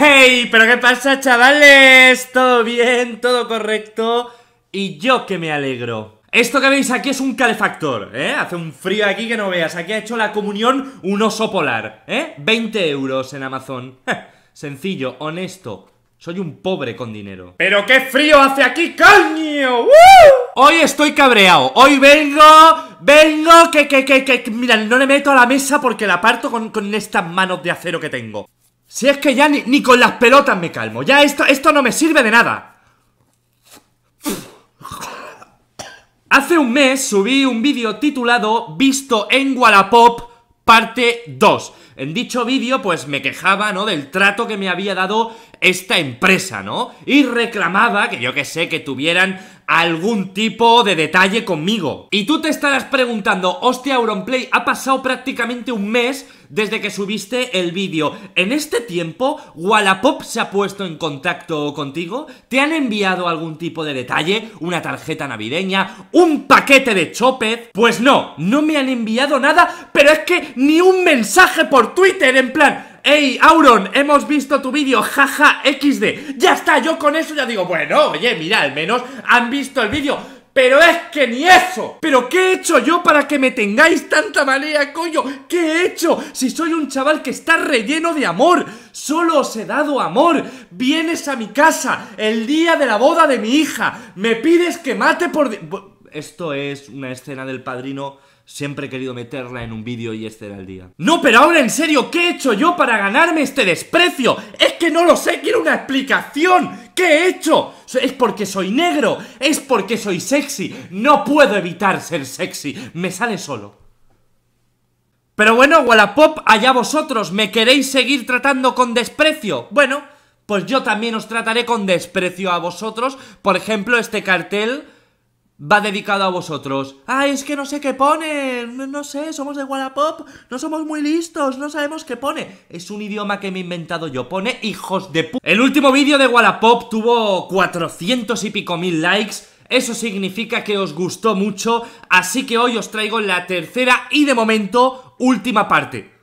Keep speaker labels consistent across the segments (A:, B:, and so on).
A: ¡Hey! ¿Pero qué pasa, chavales? ¿Todo bien? ¿Todo correcto? Y yo que me alegro. Esto que veis aquí es un calefactor, ¿eh? Hace un frío aquí que no veas. Aquí ha hecho la comunión un oso polar, ¿eh? 20 euros en Amazon. Sencillo, honesto. Soy un pobre con dinero. ¡Pero qué frío hace aquí, coño! Hoy estoy cabreado. Hoy vengo, vengo, que, que, que, que... Mira, no le meto a la mesa porque la parto con, con estas manos de acero que tengo. Si es que ya ni, con las pelotas me calmo. Ya esto, esto no me sirve de nada. Hace un mes subí un vídeo titulado Visto en Wallapop parte 2. En dicho vídeo pues me quejaba, ¿no? Del trato que me había dado esta empresa, ¿no? Y reclamaba que yo que sé, que tuvieran algún tipo de detalle conmigo. Y tú te estarás preguntando, hostia, Auronplay, ha pasado prácticamente un mes desde que subiste el vídeo. En este tiempo, Wallapop se ha puesto en contacto contigo, te han enviado algún tipo de detalle, una tarjeta navideña, un paquete de chopet. Pues no, no me han enviado nada, pero es que ni un mensaje por Twitter, en plan, ¡Ey, Auron! Hemos visto tu vídeo, jaja, XD. Ya está, yo con eso ya digo, bueno, oye, mira, al menos han visto el vídeo. Pero es que ni eso ¿Pero qué he hecho yo para que me tengáis tanta malea, coño? ¿Qué he hecho? Si soy un chaval que está relleno de amor Solo os he dado amor Vienes a mi casa El día de la boda de mi hija Me pides que mate por... Esto es una escena del padrino Siempre he querido meterla en un vídeo y este era el día. No, pero ahora en serio, ¿qué he hecho yo para ganarme este desprecio? Es que no lo sé, quiero una explicación. ¿Qué he hecho? Es porque soy negro, es porque soy sexy. No puedo evitar ser sexy, me sale solo. Pero bueno, Wallapop, allá vosotros, ¿me queréis seguir tratando con desprecio? Bueno, pues yo también os trataré con desprecio a vosotros. Por ejemplo, este cartel va dedicado a vosotros. Ay, es que no sé qué pone. No, sé, somos de Wallapop. No somos muy listos, no sabemos qué pone. Es un idioma que me he inventado yo. Pone hijos de pu... El último vídeo de Wallapop tuvo 400 y pico mil likes. Eso significa que os gustó mucho, así que hoy os traigo la tercera y de momento última parte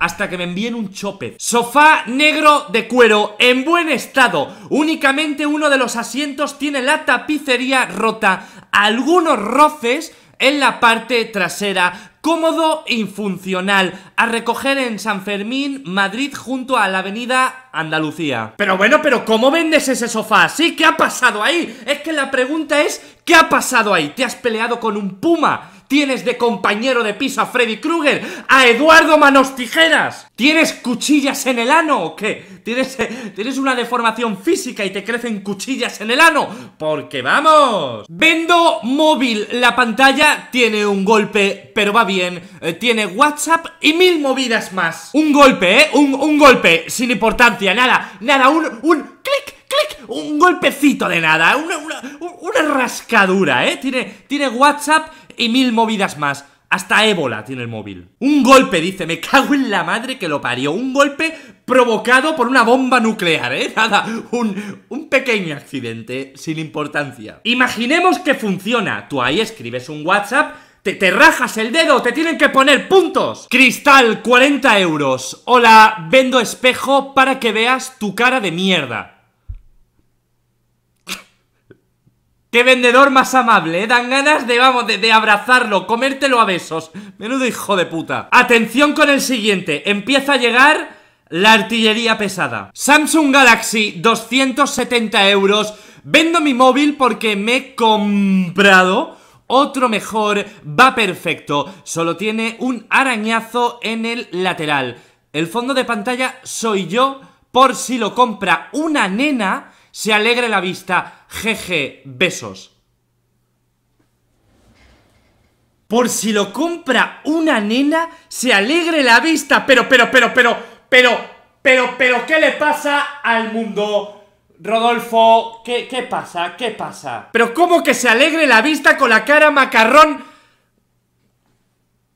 A: hasta que me envíen un chopper Sofá negro de cuero, en buen estado. Únicamente uno de los asientos tiene la tapicería rota algunos roces en la parte trasera, cómodo e infuncional, a recoger en San Fermín, Madrid, junto a la avenida Andalucía. Pero bueno, pero ¿cómo vendes ese sofá ¿sí? ¿Qué ha pasado ahí? Es que la pregunta es, ¿qué ha pasado ahí? ¿Te has peleado con un puma? Tienes de compañero de piso a Freddy Krueger a Eduardo Manos Tijeras. ¿Tienes cuchillas en el ano o qué? ¿Tienes, ¿Tienes una deformación física y te crecen cuchillas en el ano? Porque vamos. Vendo móvil. La pantalla tiene un golpe, pero va bien. Eh, tiene WhatsApp y mil movidas más. Un golpe, ¿eh? Un, golpe. Sin importancia, nada. Nada, un, clic, clic un golpecito de nada, una, rascadura, ¿eh? Tiene, tiene WhatsApp y mil movidas más. Hasta ébola tiene el móvil. Un golpe, dice, me cago en la madre que lo parió. Un golpe provocado por una bomba nuclear, ¿eh? Nada, un, pequeño accidente sin importancia. Imaginemos que funciona. Tú ahí escribes un WhatsApp te, te, rajas el dedo, te tienen que poner puntos. Cristal, 40 euros. Hola, vendo espejo para que veas tu cara de mierda. ¡Qué vendedor más amable! ¿Eh? Dan ganas de, vamos, de, de, abrazarlo, comértelo a besos. Menudo hijo de puta. Atención con el siguiente. Empieza a llegar la artillería pesada. Samsung Galaxy, 270 euros. Vendo mi móvil porque me he comprado... Otro mejor, va perfecto, solo tiene un arañazo en el lateral. El fondo de pantalla soy yo, por si lo compra una nena se alegre la vista. Jeje, besos. Por si lo compra una nena, se alegre la vista. Pero, pero, pero, pero, pero, pero, pero, ¿qué le pasa al mundo? Rodolfo, ¿qué, ¿qué pasa? ¿Qué pasa? Pero ¿cómo que se alegre la vista con la cara macarrón?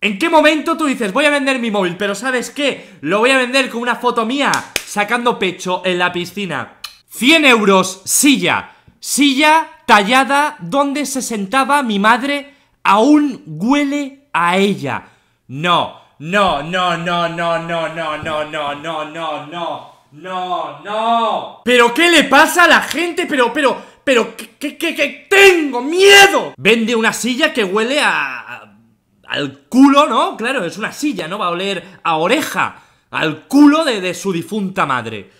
A: ¿En qué momento tú dices, voy a vender mi móvil, pero sabes qué? Lo voy a vender con una foto mía sacando pecho en la piscina. 100 euros, silla. Silla tallada donde se sentaba mi madre aún huele a ella. No, no, no, no, no, no, no, no, no, no, no, no, no, no. ¿Pero qué le pasa a la gente? Pero, pero, pero, qué, qué? qué tengo miedo. Vende una silla que huele a... Al culo, ¿no? Claro, es una silla, ¿no? Va a oler a oreja. Al culo de, de su difunta madre.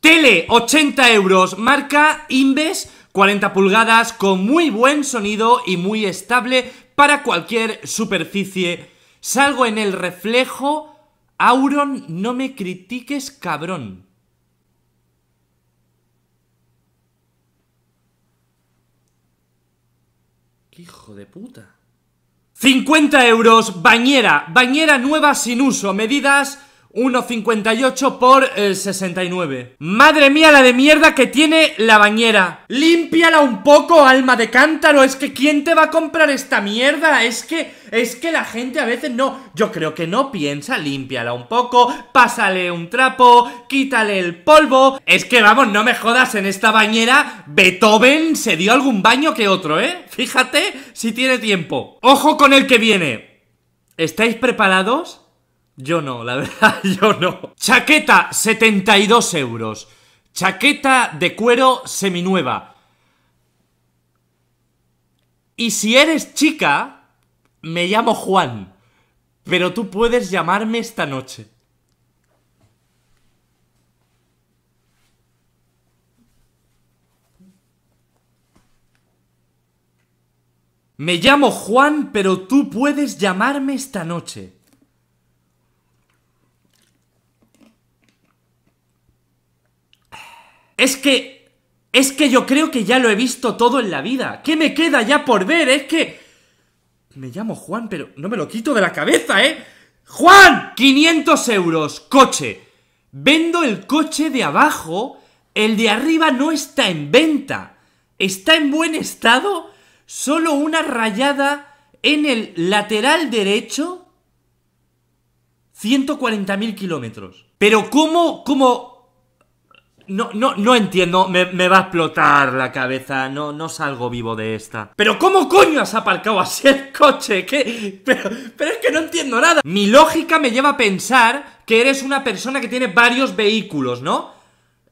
A: Tele 80 euros, marca Inves 40 pulgadas con muy buen sonido y muy estable para cualquier superficie. Salgo en el reflejo. Auron, no me critiques, cabrón. Hijo de puta. 50 euros, bañera, bañera nueva sin uso, medidas 1,58 por 69 eh, Madre mía la de mierda que tiene la bañera Límpiala un poco, alma de cántaro Es que ¿quién te va a comprar esta mierda? Es que, es que la gente a veces no Yo creo que no piensa Límpiala un poco, pásale un trapo Quítale el polvo Es que vamos, no me jodas, en esta bañera Beethoven se dio algún baño que otro, ¿eh? Fíjate si tiene tiempo Ojo con el que viene ¿Estáis preparados? Yo no, la verdad, yo no. Chaqueta, 72 euros. Chaqueta de cuero seminueva. Y si eres chica, me llamo Juan. Pero tú puedes llamarme esta noche. Me llamo Juan, pero tú puedes llamarme esta noche. Es que. Es que yo creo que ya lo he visto todo en la vida. ¿Qué me queda ya por ver? Es que. Me llamo Juan, pero no me lo quito de la cabeza, ¿eh? ¡Juan! 500 euros, coche. Vendo el coche de abajo. El de arriba no está en venta. Está en buen estado. Solo una rayada en el lateral derecho. 140.000 kilómetros. Pero ¿cómo, cómo, no, no, no entiendo, me, va a explotar la cabeza, no, no salgo vivo de esta. Pero ¿cómo coño has aparcado así el coche? ¿Qué? Pero, pero es que no entiendo nada. Mi lógica me lleva a pensar que eres una persona que tiene varios vehículos, ¿no?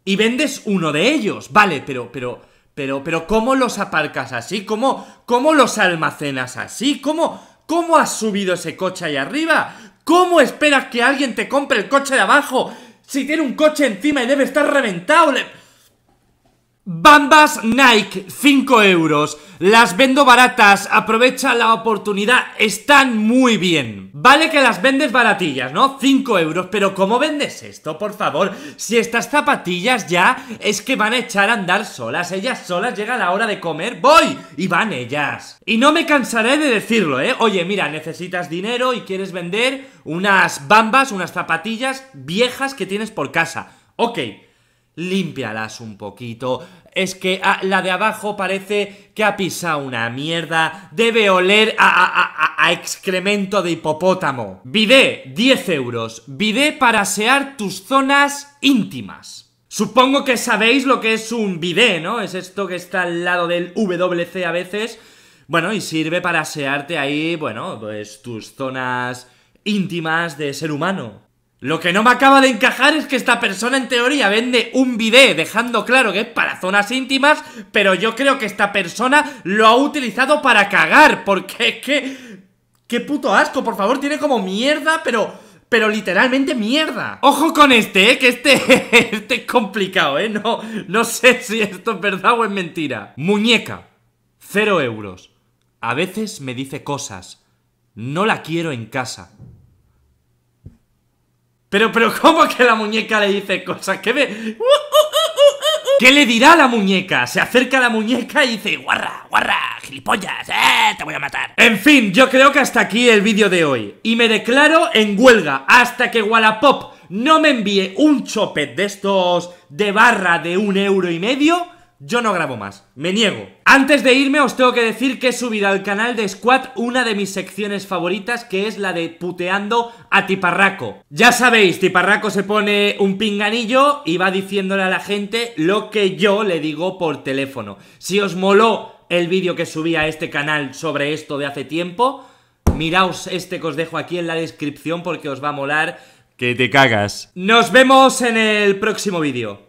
A: Y vendes uno de ellos, vale, pero, pero, pero, pero ¿cómo los aparcas así? ¿Cómo, cómo los almacenas así? ¿Cómo, cómo has subido ese coche ahí arriba? ¿Cómo esperas que alguien te compre el coche de abajo? Si tiene un coche encima y debe estar reventado, Bambas Nike, 5 euros. Las vendo baratas, aprovecha la oportunidad, están muy bien. Vale que las vendes baratillas, ¿no? 5 euros, pero ¿cómo vendes esto, por favor? Si estas zapatillas ya es que van a echar a andar solas, ellas solas llega la hora de comer, voy y van ellas. Y no me cansaré de decirlo, ¿eh? Oye, mira, necesitas dinero y quieres vender unas bambas, unas zapatillas viejas que tienes por casa. Ok límpialas un poquito. Es que ah, la de abajo parece que ha pisado una mierda. Debe oler a, excremento de hipopótamo. Bidé, 10 euros. Bidé para asear tus zonas íntimas. Supongo que sabéis lo que es un bidé, ¿no? Es esto que está al lado del WC a veces. Bueno, y sirve para asearte ahí, bueno, pues tus zonas íntimas de ser humano. Lo que no me acaba de encajar es que esta persona en teoría vende un bidet dejando claro que es para zonas íntimas, pero yo creo que esta persona lo ha utilizado para cagar, porque es que... ¡Qué puto asco! Por favor, tiene como mierda, pero... Pero literalmente mierda. Ojo con este, ¿eh? que este, este es complicado, ¿eh? No, no sé si esto es verdad o es mentira. Muñeca. Cero euros. A veces me dice cosas. No la quiero en casa. Pero, pero, ¿cómo que la muñeca le dice cosas? ¿Qué me... ¿Qué le dirá a la muñeca? Se acerca a la muñeca y dice, guarra, guarra, gilipollas, eh, te voy a matar. En fin, yo creo que hasta aquí el vídeo de hoy. Y me declaro en huelga hasta que Wallapop no me envíe un chopet de estos de barra de un euro y medio yo no grabo más, me niego. Antes de irme os tengo que decir que he subido al canal de Squad una de mis secciones favoritas que es la de puteando a Tiparraco. Ya sabéis, Tiparraco se pone un pinganillo y va diciéndole a la gente lo que yo le digo por teléfono. Si os moló el vídeo que subí a este canal sobre esto de hace tiempo, miraos este que os dejo aquí en la descripción porque os va a molar. Que te cagas. Nos vemos en el próximo vídeo.